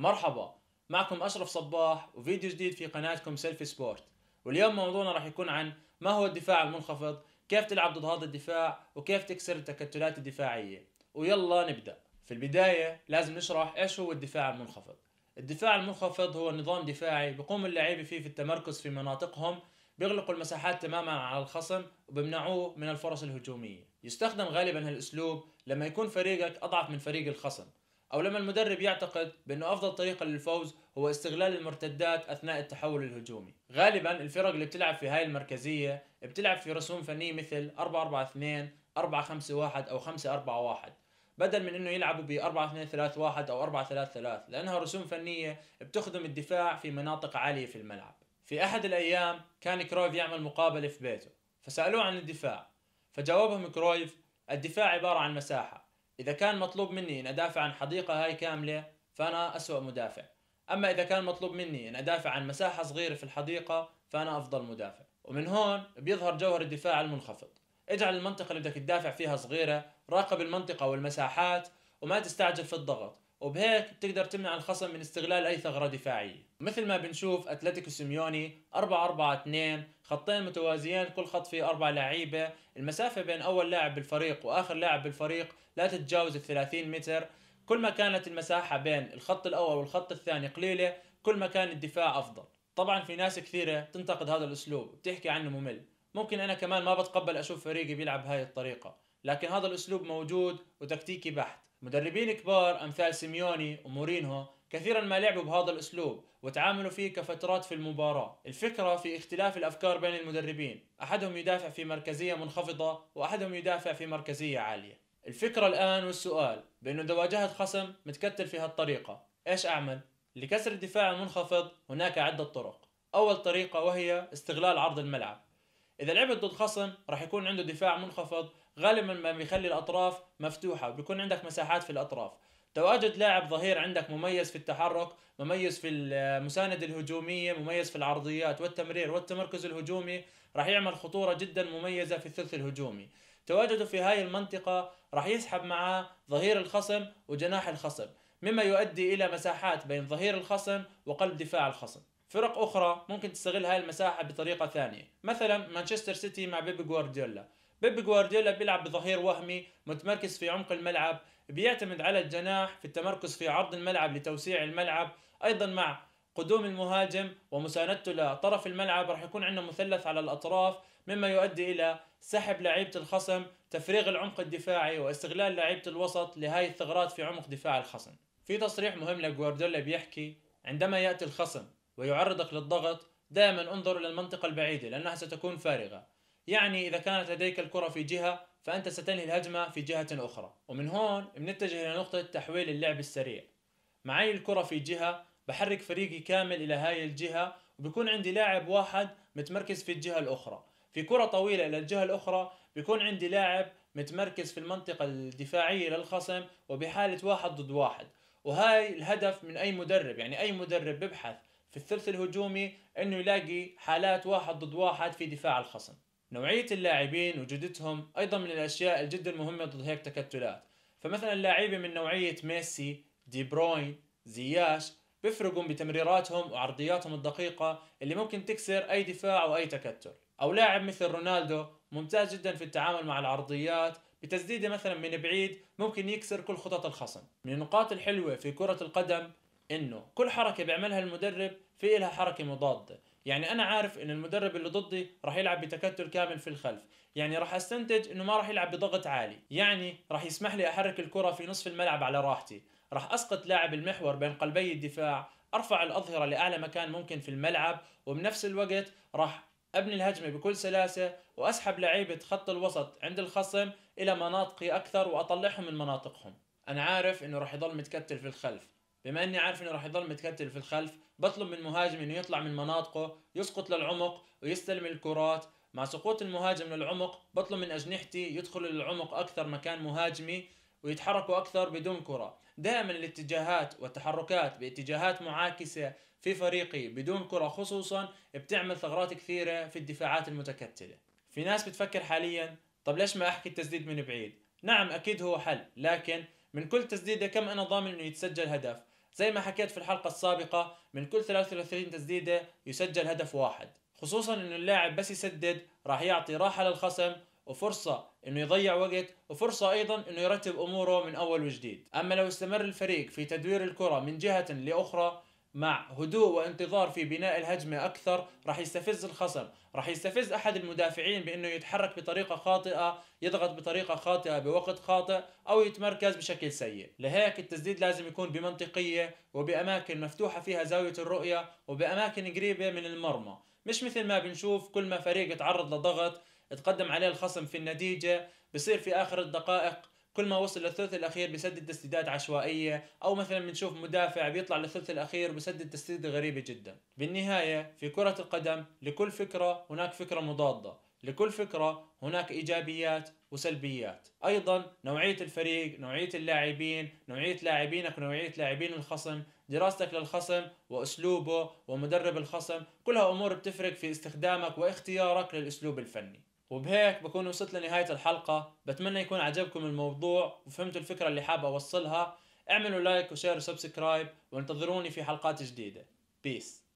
مرحبا معكم أشرف صباح وفيديو جديد في قناتكم سيلفي سبورت واليوم موضوعنا راح يكون عن ما هو الدفاع المنخفض كيف تلعب ضد هذا الدفاع وكيف تكسر التكتلات الدفاعية ويلا نبدأ في البداية لازم نشرح ايش هو الدفاع المنخفض الدفاع المنخفض هو نظام دفاعي بقوم اللعيبة فيه في التمركز في مناطقهم بيغلقوا المساحات تماما على الخصم وبمنعوه من الفرص الهجومية يستخدم غالبا هالاسلوب لما يكون فريقك اضعف من فريق الخصم أو لما المدرب يعتقد بانه أفضل طريقة للفوز هو استغلال المرتدات أثناء التحول الهجومي غالبا الفرق اللي بتلعب في هاي المركزية بتلعب في رسوم فنية مثل 4 4 2 4 5 1 أو 5 4 1 بدل من انه يلعبوا ب 4 2 3 1 او 4 3 3 لانها رسوم فنيه بتخدم الدفاع في مناطق عاليه في الملعب. في احد الايام كان كرويف يعمل مقابله في بيته فسالوه عن الدفاع فجاوبهم كرويف الدفاع عباره عن مساحه اذا كان مطلوب مني ان ادافع عن حديقه هاي كامله فانا اسوا مدافع اما اذا كان مطلوب مني ان ادافع عن مساحه صغيره في الحديقه فانا افضل مدافع ومن هون بيظهر جوهر الدفاع المنخفض اجعل المنطقه اللي بدك تدافع فيها صغيره راقب المنطقه والمساحات وما تستعجل في الضغط وبهيك بتقدر تمنع الخصم من استغلال اي ثغره دفاعيه مثل ما بنشوف اتلتيكو سيميوني 4 4 2 خطين متوازيين كل خط فيه اربع لعيبه المسافه بين اول لاعب بالفريق واخر لاعب بالفريق لا تتجاوز ال 30 متر كل ما كانت المساحه بين الخط الاول والخط الثاني قليله كل ما كان الدفاع افضل طبعا في ناس كثيره تنتقد هذا الاسلوب بتحكي عنه ممل ممكن انا كمان ما بتقبل اشوف فريقي بيلعب بهاي الطريقه لكن هذا الاسلوب موجود وتكتيكي بحت مدربين كبار امثال سيميوني ومورينهو كثيرا ما لعبوا بهذا الاسلوب وتعاملوا فيه كفترات في المباراة، الفكرة في اختلاف الافكار بين المدربين، احدهم يدافع في مركزية منخفضة واحدهم يدافع في مركزية عالية. الفكرة الان والسؤال بانه اذا واجهت خصم متكتل في هالطريقة، ايش اعمل؟ لكسر الدفاع المنخفض هناك عدة طرق، اول طريقة وهي استغلال عرض الملعب. اذا لعبت ضد خصم راح يكون عنده دفاع منخفض غالبا ما بيخلي الاطراف مفتوحه بيكون عندك مساحات في الاطراف تواجد لاعب ظهير عندك مميز في التحرك مميز في المساندة الهجومية مميز في العرضيات والتمرير والتمركز الهجومي راح يعمل خطورة جدا مميزة في الثلث الهجومي تواجده في هاي المنطقة راح يسحب معه ظهير الخصم وجناح الخصم مما يؤدي إلى مساحات بين ظهير الخصم وقلب دفاع الخصم فرق أخرى ممكن تستغل هاي المساحة بطريقة ثانية مثلا مانشستر سيتي مع بيب جوارديولا بيب جوارديولا بيلعب بظهير وهمي متمركز في عمق الملعب بيعتمد على الجناح في التمركز في عرض الملعب لتوسيع الملعب ايضا مع قدوم المهاجم ومساندته لطرف الملعب راح يكون عندنا مثلث على الاطراف مما يؤدي الى سحب لعيبه الخصم تفريغ العمق الدفاعي واستغلال لعيبه الوسط لهي الثغرات في عمق دفاع الخصم في تصريح مهم لجوارديولا بيحكي عندما ياتي الخصم ويعرضك للضغط دائما انظر الى المنطقه البعيده لانها ستكون فارغه يعني إذا كانت لديك الكرة في جهة فأنت ستنهي الهجمة في جهة أخرى ومن هون بنتجه إلى نقطة تحويل اللعب السريع معي الكرة في جهة بحرك فريقي كامل إلى هاي الجهة وبكون عندي لاعب واحد متمركز في الجهة الأخرى في كرة طويلة إلى الجهة الأخرى بيكون عندي لاعب متمركز في المنطقة الدفاعية للخصم وبحالة واحد ضد واحد وهاي الهدف من أي مدرب يعني أي مدرب ببحث في الثلث الهجومي أنه يلاقي حالات واحد ضد واحد في دفاع الخصم نوعية اللاعبين وجودتهم أيضا من الأشياء الجد مهمة ضد هيك تكتلات فمثلا لاعيبة من نوعية ميسي دي بروين زياش بيفرقون بتمريراتهم وعرضياتهم الدقيقة اللي ممكن تكسر أي دفاع أو أي تكتل أو لاعب مثل رونالدو ممتاز جدا في التعامل مع العرضيات بتسديده مثلا من بعيد ممكن يكسر كل خطط الخصم من النقاط الحلوة في كرة القدم انه كل حركة بيعملها المدرب في لها حركة مضادة يعني انا عارف ان المدرب اللي ضدي راح يلعب بتكتل كامل في الخلف يعني راح استنتج انه ما راح يلعب بضغط عالي يعني راح يسمح لي احرك الكره في نصف الملعب على راحتي راح اسقط لاعب المحور بين قلبي الدفاع ارفع الاظهره لاعلى مكان ممكن في الملعب وبنفس الوقت راح ابني الهجمه بكل سلاسه واسحب لعيبه خط الوسط عند الخصم الى مناطقي اكثر واطلعهم من مناطقهم انا عارف انه راح يضل متكتل في الخلف بما اني عارف انه راح يضل متكتل في الخلف بطلب من مهاجم انه يطلع من مناطقه يسقط للعمق ويستلم الكرات مع سقوط المهاجم للعمق بطلب من اجنحتي يدخلوا للعمق اكثر مكان مهاجمي ويتحركوا اكثر بدون كره دائما الاتجاهات والتحركات باتجاهات معاكسه في فريقي بدون كره خصوصا بتعمل ثغرات كثيره في الدفاعات المتكتله في ناس بتفكر حاليا طب ليش ما احكي التسديد من بعيد نعم اكيد هو حل لكن من كل تسديده كم انا ضامن انه يتسجل هدف زي ما حكيت في الحلقة السابقة من كل 33 تسديدة يسجل هدف واحد خصوصا انه اللاعب بس يسدد راح يعطي راحة للخصم وفرصة انه يضيع وقت وفرصة ايضا انه يرتب اموره من اول وجديد اما لو استمر الفريق في تدوير الكرة من جهة لاخرى مع هدوء وانتظار في بناء الهجمة أكثر راح يستفز الخصم راح يستفز أحد المدافعين بأنه يتحرك بطريقة خاطئة يضغط بطريقة خاطئة بوقت خاطئ أو يتمركز بشكل سيء لهيك التسديد لازم يكون بمنطقية وبأماكن مفتوحة فيها زاوية الرؤية وبأماكن قريبة من المرمى مش مثل ما بنشوف كل ما فريق يتعرض لضغط تقدم عليه الخصم في النتيجة بصير في آخر الدقائق كل ما وصل للثلث الاخير بيسدد تسديدات عشوائيه او مثلا بنشوف مدافع بيطلع للثلث الاخير وبسدد تسديده غريبه جدا بالنهايه في كره القدم لكل فكره هناك فكره مضاده لكل فكره هناك ايجابيات وسلبيات ايضا نوعيه الفريق نوعيه اللاعبين نوعيه لاعبينك ونوعيه لاعبين الخصم دراستك للخصم واسلوبه ومدرب الخصم كلها امور بتفرق في استخدامك واختيارك للاسلوب الفني وبهيك بكون وصلت لنهاية الحلقة بتمنى يكون عجبكم الموضوع وفهمتوا الفكرة اللي حاب أوصلها اعملوا لايك وشير وسبسكرايب وانتظروني في حلقات جديدة بيس